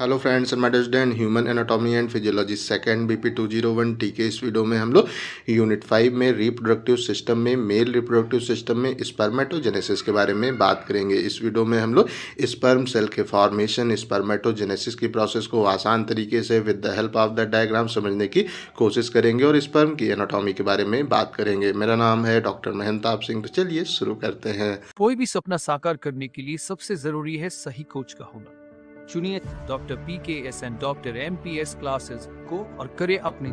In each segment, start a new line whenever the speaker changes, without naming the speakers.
hello friends मैं डस्ड and human anatomy and physiology second BP two zero one T के इस video में हम लोग यूनिट फाइव में रिप्रोडक्टिव सिस्टम में मेल रिप्रोडक्टिव सिस्टम में स्पर्मेटोजेनेसिस के बारे में बात करेंगे इस वीडियो में हम लोग स्पर्म सेल के फॉर्मेशन स्पर्मेटोजेनेसिस की प्रोसेस को आसान तरीके से with the help of the diagram समझने की कोशिश करेंगे और स्पर्म की एनाटॉमी के बारे में बात करेंगे मेरा नाम है डॉक्टर मेहनताब सिंह तो चलिए शुरू करते हैं कोई भी सपना साकार करने के लिए सबसे जरूरी है सही कोच का होना चुनिए doctor P K S and doctor M P S classes को और करे अपने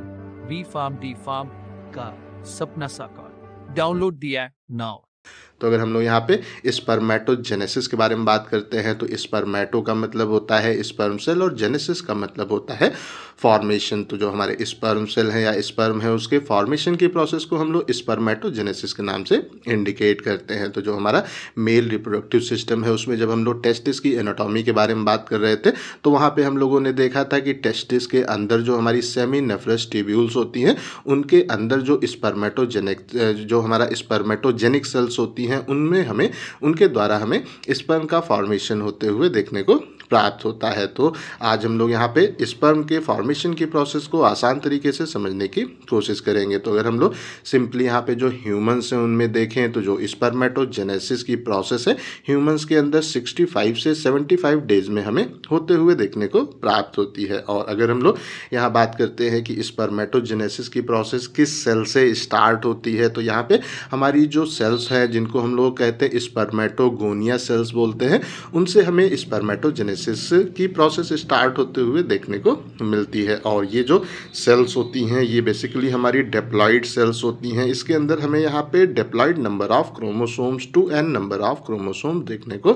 बी फार्म डी फार्म का सपना साकार डाउनलोड दिया नाउ तो अगर हम लोग यहाँ पे स्पर्मेटोजेनेसिस के बारे में बात करते हैं तो स्पर्मेटो का मतलब होता है स्पर्म सेल और जेनेसिस का मतलब होता है फॉर्मेशन तो जो हमारे स्पर्म सेल हैं या स्पर्म है उसके फॉर्मेशन की प्रोसेस को हम लोग स्पर्मेटोजेनेसिस के नाम से इंडिकेट करते हैं तो जो हमारा मेल रिप्रोडक्टिव सिस्टम है उसमें जब हम लोग टेस्टिस की एनाटॉमी के बारे में बात कर रहे थे तो वहाँ पर हम लोगों ने देखा था कि टेस्टिस के अंदर जो हमारी सेमी नेफ्रस टिब्यूल्स होती हैं उनके अंदर जो स्पर्मेटोजेनिक जो हमारा स्पर्मेटोजेनिक सेल्स सेल्स होती हैं उनमें हमें उनके द्वारा हमें स्पर्म का फॉर्मेशन होते हुए देखने को प्राप्त होता है तो आज हम लोग यहाँ पे स्पर्म के फॉर्मेशन की प्रोसेस को आसान तरीके से समझने की कोशिश करेंगे तो अगर हम लोग सिंपली यहाँ पे जो ह्यूमन्स हैं उनमें देखें तो जो स्पर्मेटोजेनेसिस की प्रोसेस है ह्यूमन्स के अंदर 65 से 75 डेज में हमें होते हुए देखने को प्राप्त होती है और अगर हम लोग यहाँ बात करते हैं कि स्पर्मेटोजेनेसिस की प्रोसेस किस सेल से स्टार्ट होती है तो यहाँ पर हमारी जो सेल्स हैं जिनको हम लोग कहते हैं स्पर्मेटोगोनिया सेल्स बोलते हैं उनसे हमें स्पर्मेटोजेनेसिस एनालिसिस की प्रोसेस स्टार्ट होते हुए देखने को मिलती है और ये जो सेल्स होती हैं ये बेसिकली हमारी डेप्लॉइड सेल्स होती हैं इसके अंदर हमें यहाँ पे diploid number of chromosomes two N number of chromosome देखने को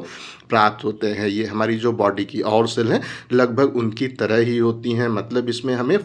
प्राप्त होते हैं ये हमारी जो बॉडी की और सेल हैं लगभग उनकी तरह ही होती हैं मतलब इसमें हमें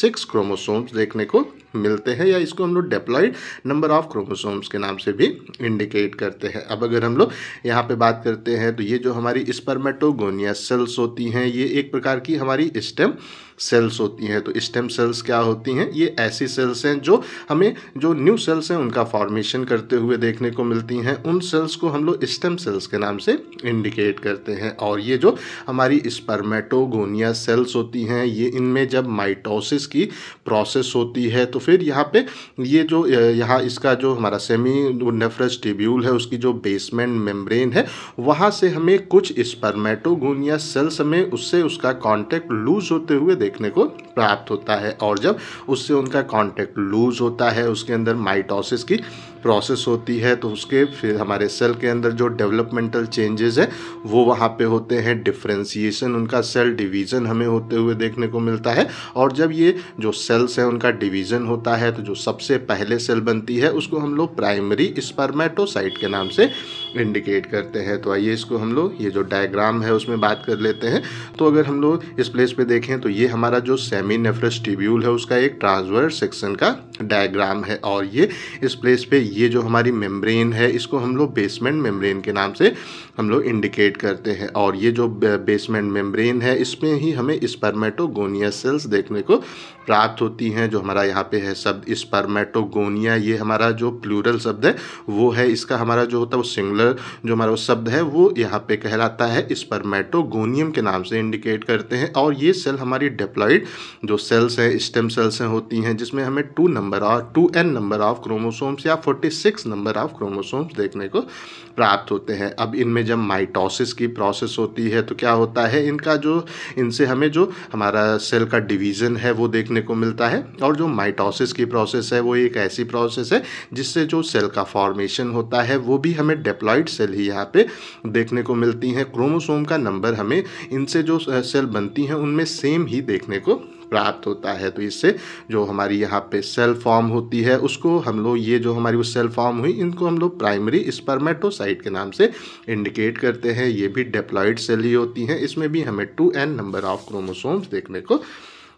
सिक्स क्रोमोसोम्स देखने को मिलते हैं या इसको हम लोग डेप्लॉइड नंबर ऑफ क्रोमोसोम्स के नाम से भी इंडिकेट करते हैं अब अगर हम लोग यहाँ पे बात करते हैं तो ये जो हमारी स्पर्मेटोगोनिया या सेल्स होती हैं ये एक प्रकार की हमारी स्टेम सेल्स होती हैं तो स्टेम सेल्स क्या होती हैं ये ऐसी सेल्स हैं जो हमें जो न्यू सेल्स हैं उनका फॉर्मेशन करते हुए देखने को मिलती हैं उन सेल्स को हम लोग स्टेम सेल्स के नाम से इंडिकेट करते हैं और ये जो हमारी स्पर्मेटोगोनिया सेल्स होती हैं ये इनमें जब माइटोसिस की प्रोसेस होती है तो फिर यहाँ पे ये जो यहाँ इसका जो हमारा सेमी नेफ्रस टिब्यूल है उसकी जो बेसमेंट मेम्ब्रेन है वहाँ से हमें कुछ स्पर्मेटोगोनिया सेल्स में उससे उसका कॉन्टेक्ट लूज होते हुए देख देखने को प्राप्त होता है और जब उससे उनका कॉन्टैक्ट लूज होता है उसके अंदर माइटोसिस की प्रोसेस होती है तो उसके फिर हमारे सेल के अंदर जो डेवलपमेंटल चेंजेस है वो वहाँ पे होते हैं डिफ्रेंसीसन उनका सेल डिवीज़न हमें होते हुए देखने को मिलता है और जब ये जो सेल्स हैं उनका डिवीज़न होता है तो जो सबसे पहले सेल बनती है उसको हम लोग प्राइमरी स्पर्मेटोसाइट के नाम से इंडिकेट करते हैं तो आइए इसको हम लोग ये जो डायग्राम है उसमें बात कर लेते हैं तो अगर हम लोग इस प्लेस पर देखें तो ये हमारा जो सेमी नेफ्रस्टिब्यूल टिब्यूल है उसका एक ट्रांसवर्स सेक्शन का डायग्राम है और ये इस प्लेस पर ये जो हमारी मेम्ब्रेन है इसको हम लोग बेसमेंट मेम्ब्रेन के नाम से हम लोग इंडिकेट करते हैं और ये जो बेसमेंट मेम्ब्रेन है इसमें ही हमें स्पर्मेटोगोनिया सेल्स देखने को प्राप्त होती हैं जो हमारा यहाँ पे है शब्द स्पर्मेटोगोनिया ये हमारा जो प्लूरल शब्द है वो है इसका हमारा जो होता है वो सिंगुलर जो हमारा वो शब्द है वो यहाँ पे कहलाता है स्पर्मेटोगोनियम के नाम से इंडिकेट करते हैं और ये सेल हमारी डिप्लॉइड जो सेल्स हैं स्टेम सेल्स हैं होती हैं जिसमें हमें टू नंबर और two N number of chromosomes या forty six number of chromosomes देखने को प्राप्त होते हैं अब इनमें जब माइटोसिस की प्रोसेस होती है तो क्या होता है इनका जो इनसे हमें जो हमारा सेल का डिवीज़न है वो देखने देखने को मिलता है और जो माइटोसिस की प्रोसेस है वो एक ऐसी प्रोसेस है जिससे जो सेल का फॉर्मेशन होता है वो भी हमें डेप्लॉइड सेल ही यहाँ पे देखने को मिलती हैं क्रोमोसोम का नंबर हमें इनसे जो सेल बनती हैं उनमें सेम ही देखने को प्राप्त होता है तो इससे जो हमारी यहाँ पे सेल फॉर्म होती है उसको हम लोग ये जो हमारी वो सेल फॉर्म हुई इनको हम लोग प्राइमरी स्पर्मेटोसाइट के नाम से इंडिकेट करते हैं ये भी डेप्लॉयड सेल ही होती हैं इसमें भी हमें two N number of chromosomes देखने को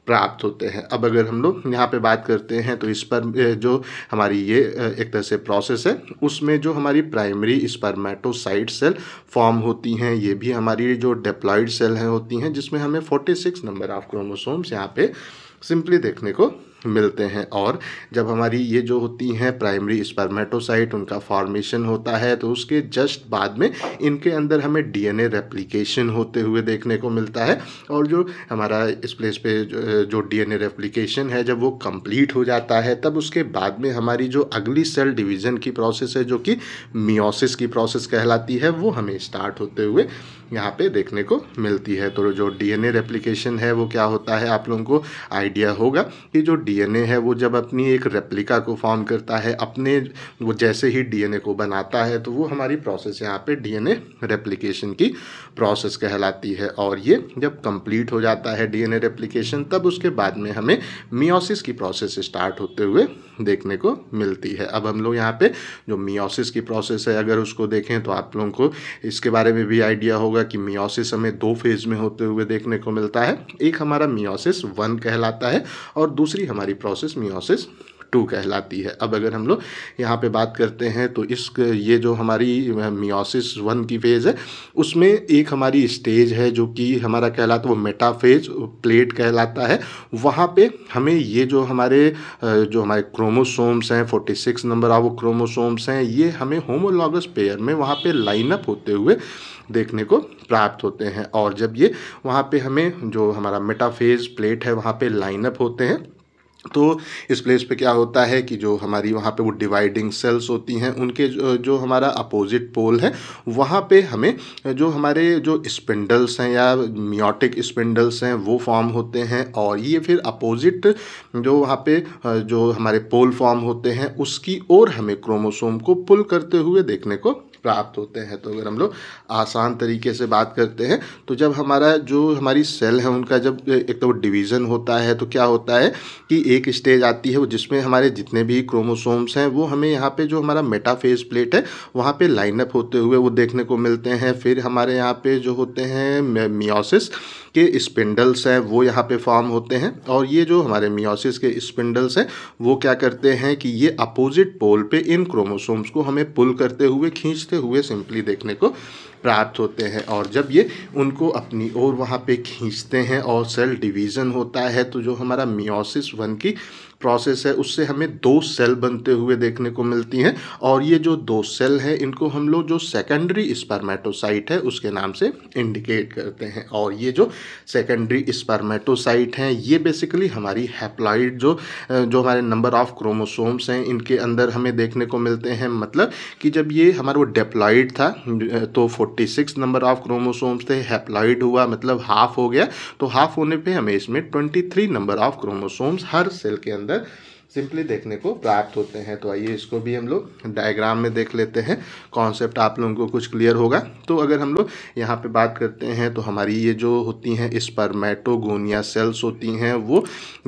प्राप्त होते हैं अब अगर हम लोग यहाँ पे बात करते हैं तो स्पर्म जो हमारी ये एक तरह से प्रोसेस है उसमें जो हमारी प्राइमरी स्पर्मेटोसाइट सेल फॉर्म होती हैं ये भी हमारी जो डेप्लॉइड सेल हैं होती हैं जिसमें हमें 46 नंबर ऑफ क्रोमोसोम्स यहाँ पे सिंपली देखने को मिलते हैं और जब हमारी ये जो होती हैं प्राइमरी स्पर्मेटोसाइट उनका फॉर्मेशन होता है तो उसके जस्ट बाद में इनके अंदर हमें डीएनए रेप्लिकेशन होते हुए देखने को मिलता है और जो हमारा इस प्लेस पे जो डीएनए रेप्लिकेशन है जब वो कंप्लीट हो जाता है तब उसके बाद में हमारी जो अगली सेल डिवीज़न की प्रोसेस है जो कि मियोसिस की प्रोसेस कहलाती है वो हमें स्टार्ट होते हुए यहाँ पे देखने को मिलती है तो जो डीएनए रेप्लिकेशन है वो क्या होता है आप लोगों को आइडिया होगा कि जो डीएनए है वो जब अपनी एक रेप्लिका को फॉर्म करता है अपने वो जैसे ही डीएनए को बनाता है तो वो हमारी प्रोसेस यहाँ पे डीएनए रेप्लिकेशन की प्रोसेस कहलाती है और ये जब कंप्लीट हो जाता है डी रेप्लिकेशन तब उसके बाद में हमें मियोसिस की प्रोसेस स्टार्ट होते हुए देखने को मिलती है अब हम लोग यहाँ पर जो मियोसिस की प्रोसेस है अगर उसको देखें तो आप लोगों को इसके बारे में भी आइडिया होगा तरह की मियोसिस हमें दो फेज में होते हुए देखने को मिलता है एक हमारा मियोसिस वन कहलाता है और दूसरी हमारी प्रोसेस मियोसिस टू कहलाती है अब अगर हम लोग यहाँ पे बात करते हैं तो इस ये जो हमारी मियोसिस वन की फेज़ है उसमें एक हमारी स्टेज है जो कि हमारा कहलाता है वो मेटाफेज प्लेट कहलाता है वहाँ पे हमें ये जो हमारे जो हमारे क्रोमोसोम्स हैं फोर्टी सिक्स नंबर आ वो क्रोमोसोम्स हैं ये हमें होमोलॉगस पेयर में वहाँ पे लाइनअप होते हुए देखने को प्राप्त होते हैं और जब ये वहाँ पे हमें जो हमारा मेटाफेज प्लेट है वहाँ पे लाइनअप होते हैं तो इस प्लेस पे क्या होता है कि जो हमारी वहाँ पे वो डिवाइडिंग सेल्स होती हैं उनके जो, जो हमारा अपोजिट पोल है वहाँ पे हमें जो हमारे जो स्पिंडल्स हैं या मियोटिक स्पिंडल्स हैं वो फॉर्म होते हैं और ये फिर अपोजिट जो वहाँ पे जो हमारे पोल फॉर्म होते हैं उसकी ओर हमें क्रोमोसोम को पुल करते हुए देखने को प्राप्त होते हैं तो अगर हम लोग आसान तरीके से बात करते हैं तो जब हमारा जो हमारी सेल है उनका जब एक तो डिवीज़न होता है तो क्या होता है कि एक स्टेज आती है वो जिसमें हमारे जितने भी क्रोमोसोम्स हैं वो हमें यहाँ पे जो हमारा मेटाफेज प्लेट है वहाँ पे लाइनअप होते हुए वो देखने को मिलते हैं फिर हमारे यहाँ पे जो होते हैं मियोसिस के स्पिंडल्स हैं वो यहाँ पे फॉर्म होते हैं और ये जो हमारे मियोसिस के स्पिंडल्स हैं वो क्या करते हैं कि ये अपोजिट पोल पे इन क्रोमोसोम्स को हमें पुल करते हुए खींच खींचते हुए सिंपली देखने को प्राप्त होते हैं और जब ये उनको अपनी ओर वहाँ पे खींचते हैं और सेल डिवीज़न होता है तो जो हमारा मियोसिस वन की प्रोसेस है उससे हमें दो सेल बनते हुए देखने को मिलती हैं और ये जो दो सेल हैं इनको हम लोग जो सेकेंडरी स्पर्मेटोसाइट है उसके नाम से इंडिकेट करते हैं और ये जो सेकेंडरी स्पर्मेटोसाइट हैं ये बेसिकली हमारी हैप्लाइड जो जो हमारे नंबर ऑफ क्रोमोसोम्स हैं इनके अंदर हमें देखने को मिलते हैं मतलब कि जब ये हमारा वो डेप्लॉइड था तो 46 नंबर ऑफ क्रोमोसोम्स थे हैप्लॉइड हुआ मतलब हाफ हो गया तो हाफ होने पे हमें इसमें 23 नंबर ऑफ क्रोमोसोम्स हर सेल के अंदर अंदर सिंपली देखने को प्राप्त होते हैं तो आइए इसको भी हम लोग डायग्राम में देख लेते हैं कॉन्सेप्ट आप लोगों को कुछ क्लियर होगा तो अगर हम लोग यहाँ पे बात करते हैं तो हमारी ये जो होती हैं स्पर्मेटोगोनिया सेल्स होती हैं वो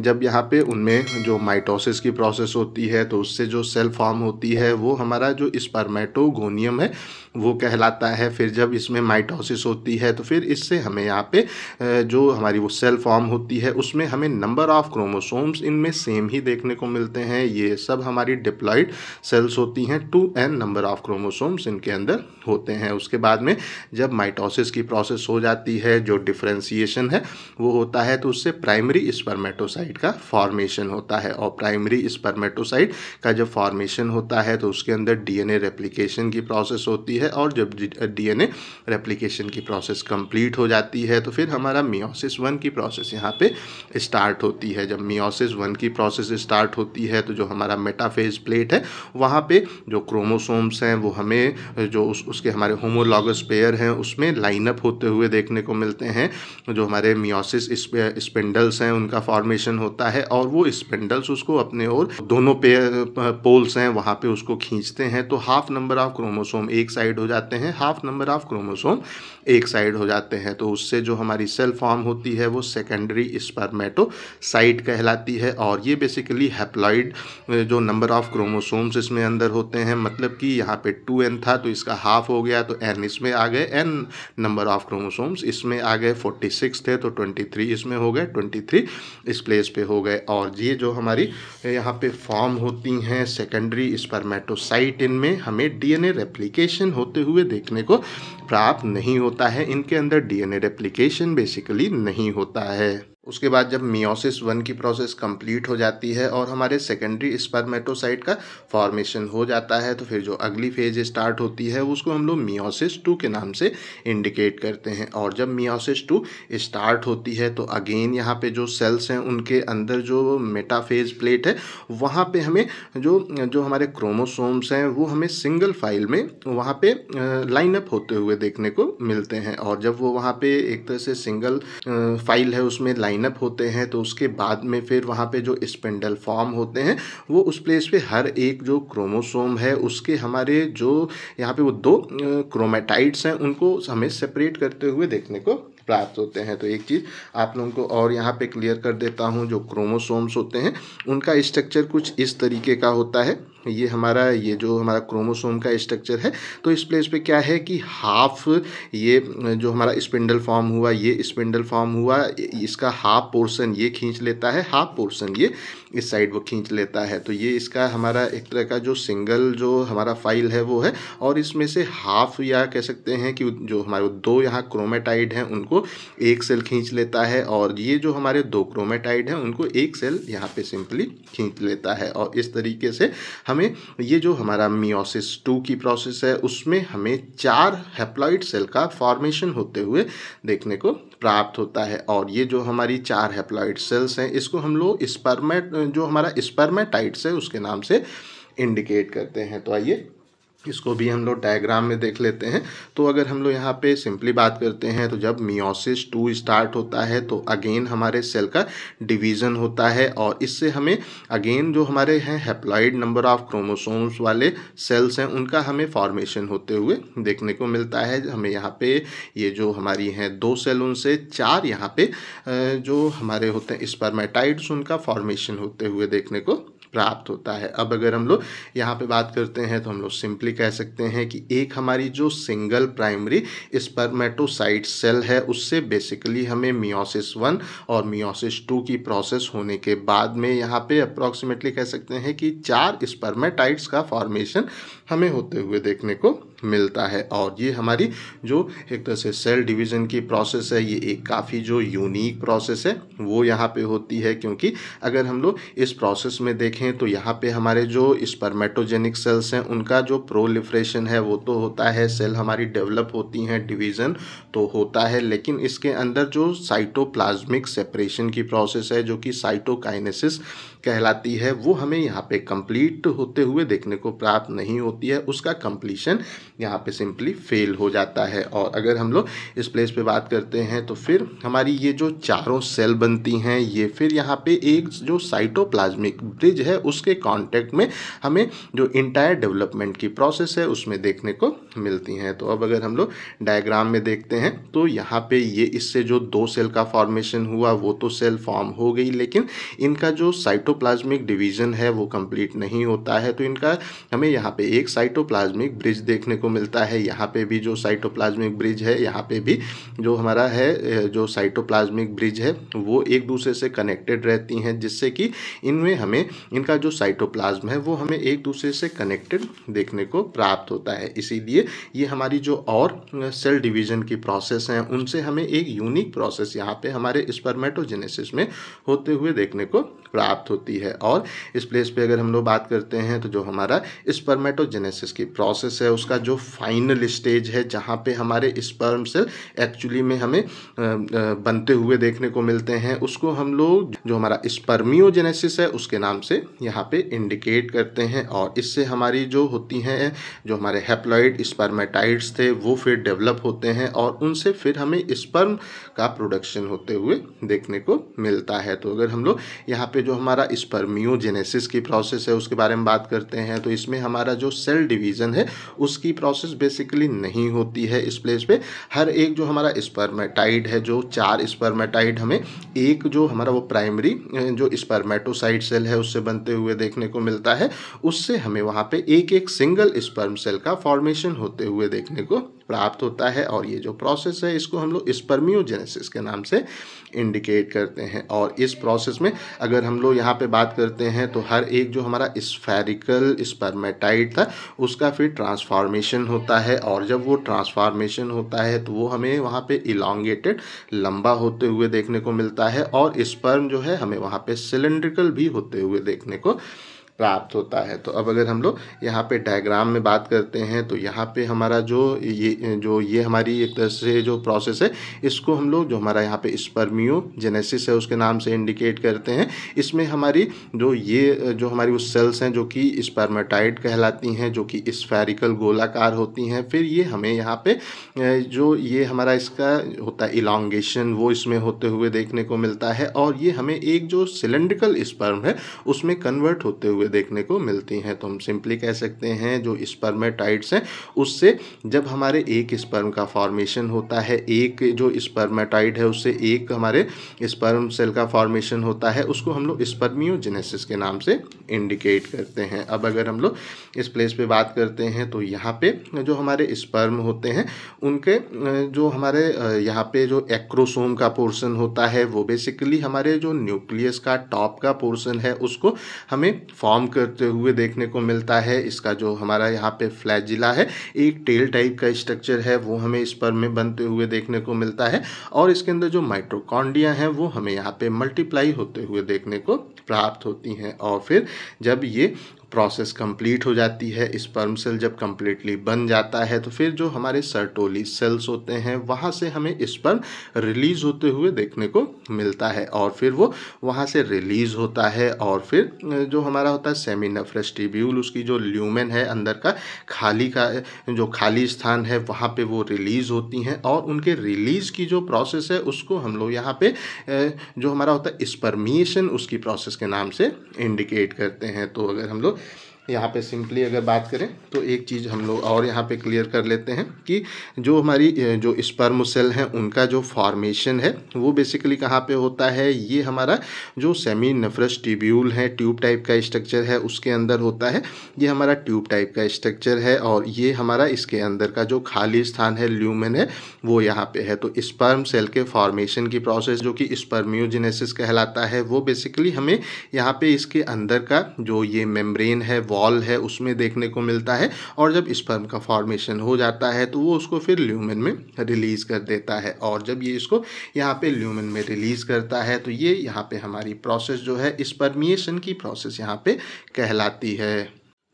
जब यहाँ पे उनमें जो माइटोसिस की प्रोसेस होती है तो उससे जो सेल फॉर्म होती है वो हमारा जो स्पर्मेटोगोनियम है वो कहलाता है फिर जब इसमें माइटोसिस होती है तो फिर इससे हमें यहाँ पे जो हमारी वो सेल फॉर्म होती है उसमें हमें नंबर ऑफ क्रोमोसोम्स इनमें सेम ही देखने को मिलते हैं ये सब हमारी डिप्लॉयड सेल्स होती हैं two N number of chromosomes इनके अंदर होते हैं उसके बाद में जब माइटोसिस की प्रोसेस हो जाती है जो डिफ्रेंसीशन है वो होता है तो उससे प्राइमरी स्पर्मेटोसाइट का फॉर्मेशन होता है और प्राइमरी स्पर्मेटोसाइट का जब फॉर्मेशन होता है तो उसके अंदर डी रेप्लिकेशन की प्रोसेस होती है है और जब डीएनए रेप्लिकेशन की प्रोसेस कंप्लीट हो जाती है तो फिर हमारा मियोसिस वन की प्रोसेस यहाँ पे स्टार्ट होती है जब मियोसिस वन की प्रोसेस स्टार्ट होती है तो जो हमारा मेटाफेज प्लेट है वहाँ पे जो क्रोमोसोम्स हैं वो हमें जो उस, उसके हमारे होमोलॉगस पेयर हैं उसमें लाइनअप होते हुए देखने को मिलते हैं जो हमारे मियोसिस स्पेंडल्स हैं उनका फॉर्मेशन होता है और वो स्पेंडल्स उसको अपने और दोनों पेयर पोल्स हैं वहाँ पे उसको खींचते हैं तो हाफ नंबर ऑफ क्रोमोसोम एक साइड साइड हो जाते हैं हाफ नंबर ऑफ क्रोमोसोम एक साइड हो जाते हैं तो उससे जो हमारी सेल फॉर्म होती है वो सेकेंडरी स्पर्मेटोसाइट कहलाती है और ये बेसिकली हैप्लॉइड जो नंबर ऑफ क्रोमोसोम्स इसमें अंदर होते हैं मतलब कि यहाँ पे टू एन था तो इसका हाफ हो गया तो एन इसमें आ गए एन नंबर ऑफ क्रोमोसोम्स इसमें आ गए फोर्टी सिक्स थे तो ट्वेंटी थ्री इसमें हो गए ट्वेंटी थ्री इस प्लेस पे हो गए और ये जो हमारी यहाँ पे फॉर्म होती हैं सेकेंडरी स्पर्मेटोसाइट इनमें हमें डी डीएनए रेप्लीकेशन हो होते हुए देखने को प्राप्त नहीं होता है इनके अंदर डीएनए रेप्लिकेशन बेसिकली नहीं होता है उसके बाद जब मियोसिस वन की प्रोसेस कंप्लीट हो जाती है और हमारे सेकेंडरी स्पर्मेटोसाइट का फॉर्मेशन हो जाता है तो फिर जो अगली फेज स्टार्ट होती है उसको हम लोग मियोसिस टू के नाम से इंडिकेट करते हैं और जब मियोसिस टू स्टार्ट होती है तो अगेन यहाँ पे जो सेल्स हैं उनके अंदर जो मेटाफेज प्लेट है वहाँ पर हमें जो जो हमारे क्रोमोसोम्स हैं वो हमें सिंगल फाइल में वहाँ पे लाइनअप होते हुए देखने को मिलते हैं और जब वो वहाँ पे एक तरह से सिंगल फाइल है उसमें लाइन लाइन अप होते हैं तो उसके बाद में फिर वहाँ पे जो स्पेंडल फॉर्म होते हैं वो उस प्लेस पे हर एक जो क्रोमोसोम है उसके हमारे जो यहाँ पे वो दो क्रोमेटाइड्स हैं उनको हमें सेपरेट करते हुए देखने को प्राप्त होते हैं तो एक चीज़ आप लोगों को और यहाँ पे क्लियर कर देता हूँ जो क्रोमोसोम्स होते हैं उनका स्ट्रक्चर कुछ इस तरीके का होता है ये हमारा ये जो हमारा क्रोमोसोम का स्ट्रक्चर है तो इस प्लेस पे क्या है कि हाफ ये जो हमारा स्पिंडल फॉर्म हुआ ये स्पिंडल फॉर्म हुआ इसका हाफ पोर्शन ये खींच लेता है हाफ पोर्शन ये इस साइड वो खींच लेता है तो ये इसका हमारा एक तरह का जो सिंगल जो हमारा फाइल है वो है और इसमें से हाफ या कह सकते हैं कि जो हमारे दो यहाँ क्रोमेटाइड हैं उनको एक सेल खींच लेता है और ये जो हमारे दो क्रोमेटाइड हैं उनको एक सेल यहाँ पे सिंपली खींच लेता है और इस तरीके से हम हमें ये जो हमारा मियोसिस टू की प्रोसेस है उसमें हमें चार हेप्लॉइड सेल का फॉर्मेशन होते हुए देखने को प्राप्त होता है और ये जो हमारी चार हैप्लॉइड सेल्स हैं इसको हम लोग स्पर्मेट जो हमारा स्पर्मेटाइट्स है उसके नाम से इंडिकेट करते हैं तो आइए इसको भी हम लोग डायग्राम में देख लेते हैं तो अगर हम लोग यहाँ पे सिंपली बात करते हैं तो जब मियोसिस टू स्टार्ट होता है तो अगेन हमारे सेल का डिवीज़न होता है और इससे हमें अगेन जो हमारे हैं हेप्लॉइड नंबर ऑफ क्रोमोसोम्स वाले सेल्स हैं उनका हमें फॉर्मेशन होते हुए देखने को मिलता है हमें यहाँ पर ये जो हमारी हैं दो सेल उनसे चार यहाँ पर जो हमारे होते हैं स्पर्माटाइड्स उनका फॉर्मेशन होते हुए देखने को प्राप्त होता है अब अगर हम लोग यहाँ पे बात करते हैं तो हम लोग सिंपली कह सकते हैं कि एक हमारी जो सिंगल प्राइमरी स्पर्मेटोसाइट सेल है उससे बेसिकली हमें मियोसिस वन और मियोसिस टू की प्रोसेस होने के बाद में यहाँ पे अप्रॉक्सीमेटली कह सकते हैं कि चार स्पर्मेटाइट्स का फॉर्मेशन हमें होते हुए देखने को मिलता है और ये हमारी जो एक तरह से सेल डिवीज़न की प्रोसेस है ये एक काफ़ी जो यूनिक प्रोसेस है वो यहाँ पे होती है क्योंकि अगर हम लोग इस प्रोसेस में देखें तो यहाँ पे हमारे जो स्पर्मेटोजेनिक सेल्स हैं उनका जो प्रोलिफ्रेशन है वो तो होता है सेल हमारी डेवलप होती हैं डिवीज़न तो होता है लेकिन इसके अंदर जो साइटोप्लाज्मिक सेपरेशन की प्रोसेस है जो कि साइटोकाइनेसिस कहलाती है वो हमें यहाँ पे कंप्लीट होते हुए देखने को प्राप्त नहीं होती है उसका कंप्लीशन यहाँ पे सिंपली फेल हो जाता है और अगर हम लोग इस प्लेस पे बात करते हैं तो फिर हमारी ये जो चारों सेल बनती हैं ये फिर यहाँ पे एक जो साइटोप्लाज्मिक ब्रिज है उसके कांटेक्ट में हमें जो इंटायर डेवलपमेंट की प्रोसेस है उसमें देखने को मिलती हैं तो अब अगर हम लोग डायग्राम में देखते हैं तो यहाँ पर ये इससे जो दो सेल का फॉर्मेशन हुआ वो तो सेल फॉर्म हो गई लेकिन इनका जो साइटो साइटोप्लाज्मिक डिवीजन है वो कंप्लीट नहीं होता है तो इनका हमें यहाँ पे एक साइटोप्लाज्मिक ब्रिज देखने को मिलता है यहाँ पे भी जो साइटोप्लाज्मिक ब्रिज है यहाँ पे भी जो हमारा है जो साइटोप्लाज्मिक ब्रिज है वो एक दूसरे से कनेक्टेड रहती हैं जिससे कि इनमें हमें इनका जो साइटोप्लाज्म है वो हमें एक दूसरे से कनेक्टेड देखने को प्राप्त होता है इसीलिए ये हमारी जो और सेल डिवीज़न की प्रोसेस हैं उनसे हमें एक यूनिक प्रोसेस यहाँ पे हमारे स्पर्मेटोजेनेसिस में होते हुए देखने को प्राप्त होती होती है और इस प्लेस पे अगर हम लोग बात करते हैं तो जो हमारा स्पर्मेटोजेनेसिस की प्रोसेस है उसका जो फाइनल स्टेज है जहाँ पे हमारे स्पर्म सेल एक्चुअली में हमें बनते हुए देखने को मिलते हैं उसको हम लोग जो हमारा स्पर्मियोजेनेसिस है उसके नाम से यहाँ पे इंडिकेट करते हैं और इससे हमारी जो होती हैं जो हमारे हेप्लॉइड स्पर्मेटाइड्स थे वो फिर डेवलप होते हैं और उनसे फिर हमें स्पर्म का प्रोडक्शन होते हुए देखने को मिलता है तो अगर हम लोग यहाँ पे जो हमारा स्पर्मियोजेनेसिस की प्रोसेस है उसके बारे में बात करते हैं तो इसमें हमारा जो सेल डिवीज़न है उसकी प्रोसेस बेसिकली नहीं होती है इस प्लेस पे हर एक जो हमारा स्पर्मेटाइड है जो चार स्पर्मेटाइड हमें एक जो हमारा वो प्राइमरी जो स्पर्मेटोसाइड सेल है उससे बनते हुए देखने को मिलता है उससे हमें वहाँ पर एक एक सिंगल स्पर्म सेल का फॉर्मेशन होते हुए देखने को प्राप्त होता है और ये जो प्रोसेस है इसको हम लोग स्पर्मियोजेनेसिस के नाम से इंडिकेट करते हैं और इस प्रोसेस में अगर हम लोग यहाँ पे बात करते हैं तो हर एक जो हमारा स्फेरिकल स्पर्मेटाइट था उसका फिर ट्रांसफॉर्मेशन होता है और जब वो ट्रांसफॉर्मेशन होता है तो वो हमें वहाँ पे इलांगेटेड लंबा होते हुए देखने को मिलता है और स्पर्म जो है हमें वहाँ पे सिलेंड्रिकल भी होते हुए देखने को प्राप्त होता है तो अब अगर हम लोग यहाँ पे डायग्राम में बात करते हैं तो यहाँ पे हमारा जो ये जो ये हमारी एक तरह से जो प्रोसेस है इसको हम लोग जो हमारा यहाँ पे स्पर्मियो जेनेसिस है उसके नाम से इंडिकेट करते हैं इसमें हमारी जो ये जो हमारी उस सेल्स हैं जो कि स्पर्माटाइड कहलाती हैं जो कि स्फेरिकल गोलाकार होती हैं फिर ये हमें यहाँ पर जो ये हमारा इसका होता है इलांगेशन वो इसमें होते हुए देखने को मिलता है और ये हमें एक जो सिलेंड्रिकल स्पर्म है उसमें कन्वर्ट होते हुए हुए देखने को मिलती हैं तो हम सिंपली कह सकते हैं जो स्पर्मेटाइड्स हैं उससे जब हमारे एक स्पर्म का फॉर्मेशन होता है एक जो स्पर्मेटाइड है उससे एक हमारे स्पर्म सेल का फॉर्मेशन होता है उसको हम लोग स्पर्मियोजेनेसिस के नाम से इंडिकेट करते हैं अब अगर हम लोग इस प्लेस पर बात करते हैं तो यहाँ पे जो हमारे स्पर्म होते हैं उनके जो हमारे यहाँ पे जो एक्रोसोम का पोर्शन होता है वो बेसिकली हमारे जो न्यूक्लियस का टॉप का पोर्शन है उसको हमें फॉर्म फॉर्म करते हुए देखने को मिलता है इसका जो हमारा यहाँ पे फ्लैजिला है एक टेल टाइप का स्ट्रक्चर है वो हमें इस पर में बनते हुए देखने को मिलता है और इसके अंदर जो माइट्रोकॉन्डिया हैं वो हमें यहाँ पे मल्टीप्लाई होते हुए देखने को प्राप्त होती हैं और फिर जब ये प्रोसेस कंप्लीट हो जाती है स्पर्म सेल जब कम्प्लीटली बन जाता है तो फिर जो हमारे सर्टोली सेल्स होते हैं वहाँ से हमें स्पर्म रिलीज़ होते हुए देखने को मिलता है और फिर वो वहाँ से रिलीज़ होता है और फिर जो हमारा होता है सेमी नफ्रेस्टिब्यूल उसकी जो ल्यूमेन है अंदर का खाली का जो खाली स्थान है वहाँ पर वो रिलीज़ होती हैं और उनके रिलीज़ की जो प्रोसेस है उसको हम लोग यहाँ पर जो हमारा होता है स्पर्मिएशन उसकी प्रोसेस के नाम से इंडिकेट करते हैं तो अगर हम लोग यहाँ पे सिंपली अगर बात करें तो एक चीज़ हम लोग और यहाँ पे क्लियर कर लेते हैं कि जो हमारी जो स्पर्म सेल हैं उनका जो फॉर्मेशन है वो बेसिकली कहाँ पे होता है ये हमारा जो सेमी नफरस ट्यूब्यूल है ट्यूब टाइप का स्ट्रक्चर है उसके अंदर होता है ये हमारा ट्यूब टाइप का स्ट्रक्चर है और ये हमारा इसके अंदर का जो खाली स्थान है ल्यूमन है वो यहाँ पर है तो स्पर्म सेल के फॉर्मेशन की प्रोसेस जो कि स्पर्म्योजिनेसिस कहलाता है वो बेसिकली हमें यहाँ पर इसके अंदर का जो ये मेम्ब्रेन है वो वॉल है उसमें देखने को मिलता है और जब स्पर्म का फॉर्मेशन हो जाता है तो वो उसको फिर ल्यूमन में रिलीज़ कर देता है और जब ये इसको यहाँ पे ल्यूमन में रिलीज़ करता है तो ये यहाँ पे हमारी प्रोसेस जो है स्पर्मिएशन की प्रोसेस यहाँ पे कहलाती है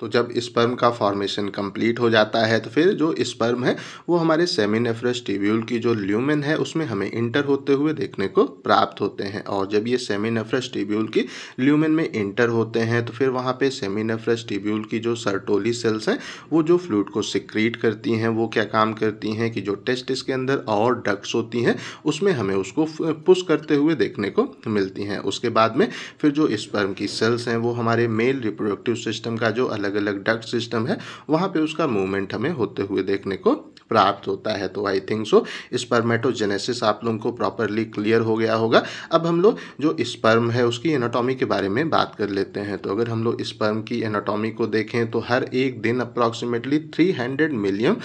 तो जब स्पर्म का फॉर्मेशन कंप्लीट हो जाता है तो फिर जो स्पर्म है वो हमारे सेमिनेफ्रस टिब्यूल की जो ल्यूमेन है उसमें हमें इंटर होते हुए देखने को प्राप्त होते हैं और जब ये सेमिनेफ्रस टिब्यूल की ल्यूमेन में इंटर होते हैं तो फिर वहाँ पे सेमिनेफ्रस टिब्यूल की जो सर्टोली सेल्स हैं वो जो फ्लूड को सिक्रीट करती हैं वो क्या काम करती हैं कि जो टेस्ट इसके अंदर और डक्स होती हैं उसमें हमें उसको पुश करते हुए देखने को मिलती हैं उसके बाद में फिर जो स्पर्म की सेल्स हैं वो हमारे मेल रिप्रोडक्टिव सिस्टम का जो अलग अलग अलग डक्ट सिस्टम है वहाँ पर उसका मूवमेंट हमें होते हुए देखने को प्राप्त होता है तो आई थिंक सो स्पर्मेटोजेनेसिस आप लोगों को प्रॉपरली क्लियर हो गया होगा अब हम लोग जो स्पर्म है उसकी एनाटॉमी के बारे में बात कर लेते हैं तो अगर हम लोग स्पर्म की एनाटॉमी को देखें तो हर एक दिन अप्रॉक्सीमेटली थ्री हंड्रेड मिलियन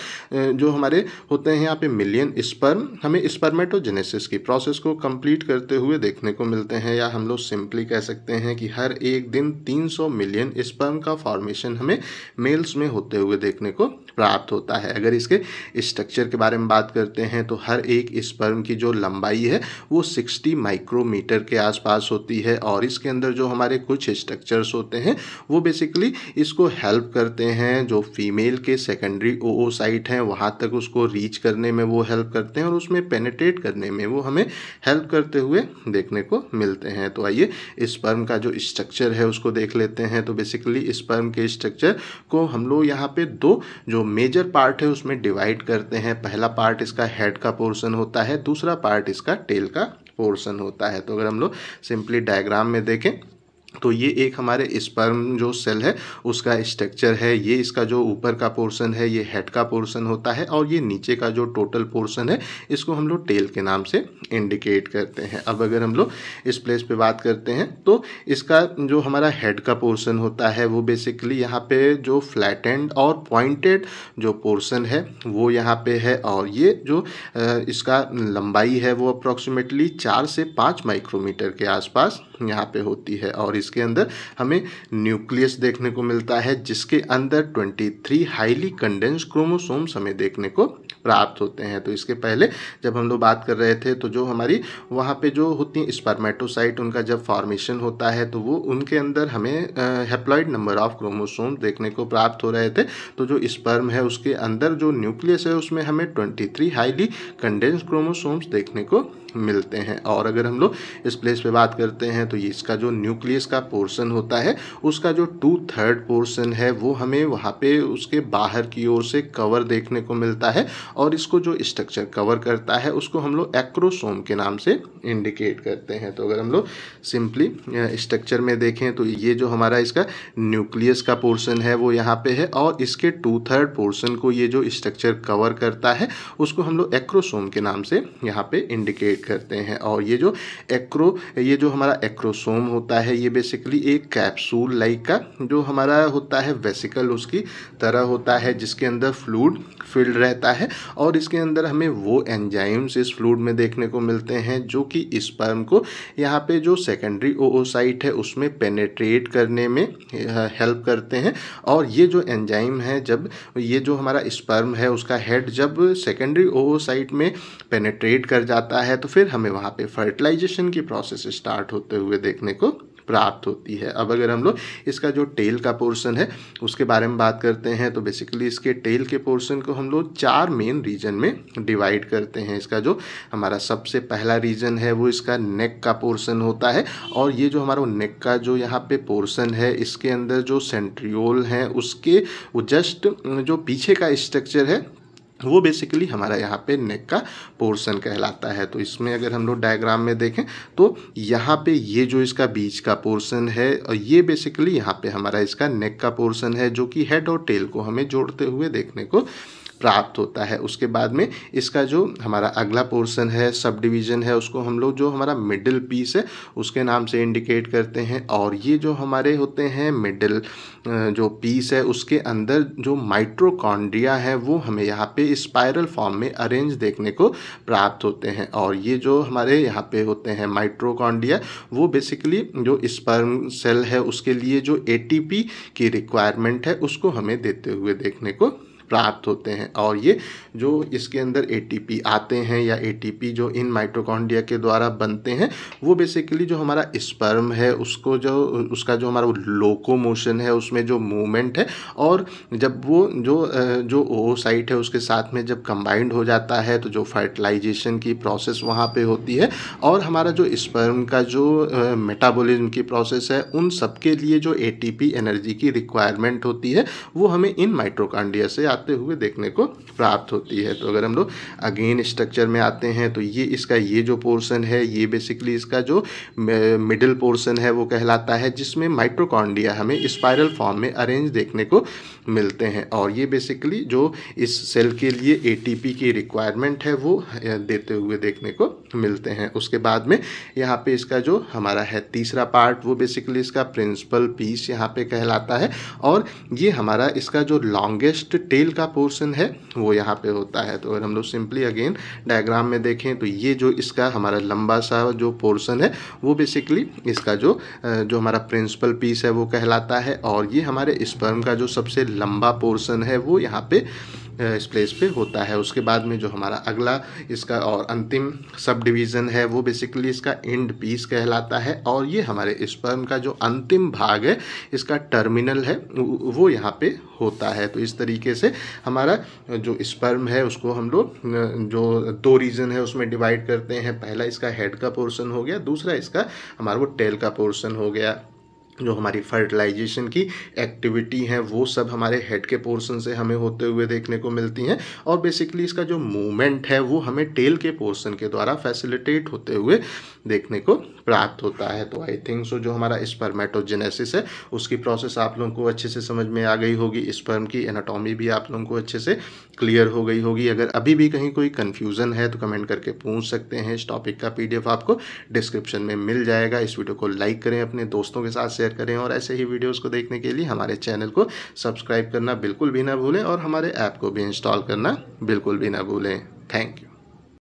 जो हमारे होते हैं यहाँ पे मिलियन स्पर्म हमें स्पर्मेटोजेनेसिस की प्रोसेस को कंप्लीट करते हुए देखने को मिलते हैं या हम लोग सिंपली कह सकते हैं कि हर एक दिन 300 मिलियन स्पर्म का फॉर्मेशन हमें मेल्स में होते हुए देखने को प्राप्त होता है अगर इसके स्ट्रक्चर के बारे में बात करते हैं तो हर एक स्पर्म की जो लंबाई है वो सिक्सटी माइक्रोमीटर के आसपास होती है और इसके अंदर जो हमारे कुछ स्ट्रक्चर्स होते हैं वो बेसिकली इसको हेल्प करते हैं जो फीमेल के सेकेंडरी ओ साइट हैं वहाँ तक उसको रीच करने में वो हेल्प करते हैं और उसमें पेनेटेट करने में वो हमें हेल्प करते हुए देखने को मिलते हैं तो आइए स्पर्म का जो स्ट्रक्चर है उसको देख लेते हैं तो बेसिकली स्पर्म के स्ट्रक्चर को हम लोग यहाँ पे दो जो मेजर पार्ट है उसमें डिवाइड करते हैं पहला पार्ट इसका हेड का पोर्शन होता है दूसरा पार्ट इसका टेल का पोर्शन होता है तो अगर हम लोग सिंपली डायग्राम में देखें तो ये एक हमारे स्पर्म जो सेल है उसका स्ट्रक्चर है ये इसका जो ऊपर का पोर्शन है ये हेड का पोर्शन होता है और ये नीचे का जो टोटल पोर्शन है इसको हम लोग टेल के नाम से इंडिकेट करते हैं अब अगर हम लोग इस प्लेस पे बात करते हैं तो इसका जो हमारा हेड का पोर्शन होता है वो बेसिकली यहाँ पे जो फ्लैटेंड और पॉइंटेड जो पोर्सन है वो यहाँ पर है और ये जो इसका लंबाई है वो अप्रॉक्सीमेटली चार से पाँच माइक्रोमीटर के आसपास यहाँ पे होती है और इसके अंदर हमें न्यूक्लियस देखने को मिलता है जिसके अंदर 23 हाईली कंडेंस क्रोमोसोम्स हमें देखने को प्राप्त होते हैं तो इसके पहले जब हम लोग बात कर रहे थे तो जो हमारी वहाँ पे जो होती हैं स्पर्मेटोसाइट उनका जब फॉर्मेशन होता है तो वो उनके अंदर हमें हेप्लॉइड नंबर ऑफ क्रोमोसोम देखने को प्राप्त हो रहे थे तो जो स्पर्म है उसके अंदर जो न्यूक्लियस है उसमें हमें ट्वेंटी हाईली कंडेंस क्रोमोसोम्स देखने को मिलते हैं और अगर हम लोग इस प्लेस पे बात करते हैं तो ये इसका जो न्यूक्लियस का पोर्सन होता है उसका जो टू थर्ड पोर्सन है वो हमें वहाँ पे उसके बाहर की ओर से कवर देखने को मिलता है और इसको जो स्ट्रक्चर कवर करता है उसको हम लोग एक्रोसोम के नाम से इंडिकेट करते हैं तो अगर हम लोग सिंपली स्ट्रक्चर में देखें तो ये जो हमारा इसका न्यूक्लियस का पोर्सन है वो यहाँ पर है और इसके टू थर्ड पोर्सन को ये जो स्ट्रक्चर कवर करता है उसको हम लोग एक्रोसोम के नाम से यहाँ पर इंडिकेट करते हैं और ये जो एक्रो ये जो हमारा एक्रोसोम होता है ये बेसिकली एक कैप्सूल लाइक का जो हमारा होता है वेसिकल उसकी तरह होता है जिसके अंदर फ्लूड फिल्ड रहता है और इसके अंदर हमें वो एंजाइम्स इस फ्लूड में देखने को मिलते हैं जो कि स्पर्म को यहाँ पे जो सेकेंडरी ओओसाइट है उसमें पेनेट्रेट करने में हेल्प करते हैं और ये जो एंजाइम है जब ये जो हमारा स्पर्म है उसका हेड जब सेकेंडरी ओओसाइट में पेनेट्रेट कर जाता है तो फिर हमें वहाँ पे फर्टिलाइजेशन की प्रोसेस स्टार्ट होते हुए देखने को प्राप्त होती है अब अगर हम लोग इसका जो टेल का पोर्शन है उसके बारे में बात करते हैं तो बेसिकली इसके टेल के पोर्शन को हम लोग चार मेन रीजन में डिवाइड करते हैं इसका जो हमारा सबसे पहला रीजन है वो इसका नेक का पोर्शन होता है और ये जो हमारा नेक का जो यहाँ पे पोर्शन है इसके अंदर जो सेंट्रियोल है उसके वो जस्ट जो पीछे का स्ट्रक्चर है वो बेसिकली हमारा यहाँ पे नेक का पोर्शन कहलाता है तो इसमें अगर हम लोग डायग्राम में देखें तो यहाँ पे ये जो इसका बीच का पोर्शन है और ये बेसिकली यहाँ पे हमारा इसका नेक का पोर्शन है जो कि हेड और टेल को हमें जोड़ते हुए देखने को प्राप्त होता है उसके बाद में इसका जो हमारा अगला पोर्सन है सब डिवीज़न है उसको हम लोग जो हमारा मिडिल पीस है उसके नाम से इंडिकेट करते हैं और ये जो हमारे होते हैं मिडिल जो पीस है उसके अंदर जो माइट्रोकॉन्ड्रिया है वो हमें यहाँ पे स्पायरल फॉर्म में अरेंज देखने को प्राप्त होते हैं और ये जो हमारे यहाँ पे होते हैं माइट्रोकॉन्ड्रिया वो बेसिकली जो स्पर्म सेल है उसके लिए जो एटीपी की रिक्वायरमेंट है उसको हमें देते हुए देखने को प्राप्त होते हैं और ये जो इसके अंदर ए आते हैं या ए जो इन माइट्रोकॉन्डिया के द्वारा बनते हैं वो बेसिकली जो हमारा स्पर्म है उसको जो उसका जो हमारा लोको मोशन है उसमें जो मूवमेंट है और जब वो जो जो ओसाइट है उसके साथ में जब कंबाइंड हो जाता है तो जो फर्टिलाइजेशन की प्रोसेस वहाँ पर होती है और हमारा जो स्पर्म का जो मेटाबोलिज्म की प्रोसेस है उन सब के लिए जो ए एनर्जी की रिक्वायरमेंट होती है वो हमें इन माइट्रोकॉन्डिया से आते हुए देखने को प्राप्त होती है तो अगर हम लोग अगेन स्ट्रक्चर में आते हैं तो ये इसका ये जो पोर्सन है ये बेसिकली इसका जो मिडिल पोर्सन है वो कहलाता है जिसमें माइट्रोकॉन्डिया हमें स्पायरल फॉर्म में अरेंज देखने को मिलते हैं और ये बेसिकली जो इस सेल के लिए ए की रिक्वायरमेंट है वो देते हुए देखने को मिलते हैं उसके बाद में यहाँ पे इसका जो हमारा है तीसरा पार्ट वो बेसिकली इसका प्रिंसिपल पीस यहाँ पे कहलाता है और ये हमारा इसका जो लॉन्गेस्ट टेल का पोर्सन है वो यहाँ पे होता है तो अगर हम लोग सिंपली अगेन डायग्राम में देखें तो ये जो इसका हमारा लंबा सा जो पोर्सन है वो बेसिकली इसका जो जो हमारा प्रिंसिपल पीस है वो कहलाता है और ये हमारे स्पर्म का जो सबसे लंबा पोर्सन है वो यहाँ पर इस प्लेस पे होता है उसके बाद में जो हमारा अगला इसका और अंतिम सब डिवीज़न है वो बेसिकली इसका एंड पीस कहलाता है और ये हमारे स्पर्म का जो अंतिम भाग है इसका टर्मिनल है वो यहाँ पे होता है तो इस तरीके से हमारा जो स्पर्म है उसको हम लोग जो दो रीजन है उसमें डिवाइड करते हैं पहला इसका हेड का पोर्सन हो गया दूसरा इसका हमारा वो टेल का पोर्सन हो गया जो हमारी फर्टिलाइजेशन की एक्टिविटी हैं वो सब हमारे हेड के पोर्शन से हमें होते हुए देखने को मिलती हैं और बेसिकली इसका जो मूवमेंट है वो हमें टेल के पोर्शन के द्वारा फैसिलिटेट होते हुए देखने को प्राप्त होता है तो आई थिंक सो जो हमारा स्पर्मेटोजेनेसिस है उसकी प्रोसेस आप लोगों को अच्छे से समझ में आ गई होगी स्पर्म की एनाटॉमी भी आप लोगों को अच्छे से क्लियर हो गई होगी अगर अभी भी कहीं कोई कन्फ्यूज़न है तो कमेंट करके पूछ सकते हैं इस टॉपिक का पी आपको डिस्क्रिप्शन में मिल जाएगा इस वीडियो को लाइक करें अपने दोस्तों के साथ शेयर शेयर करें और ऐसे ही वीडियोज़ को देखने के लिए हमारे चैनल को सब्सक्राइब करना बिल्कुल भी ना भूलें और हमारे ऐप को भी इंस्टॉल करना बिल्कुल भी ना भूलें थैंक यू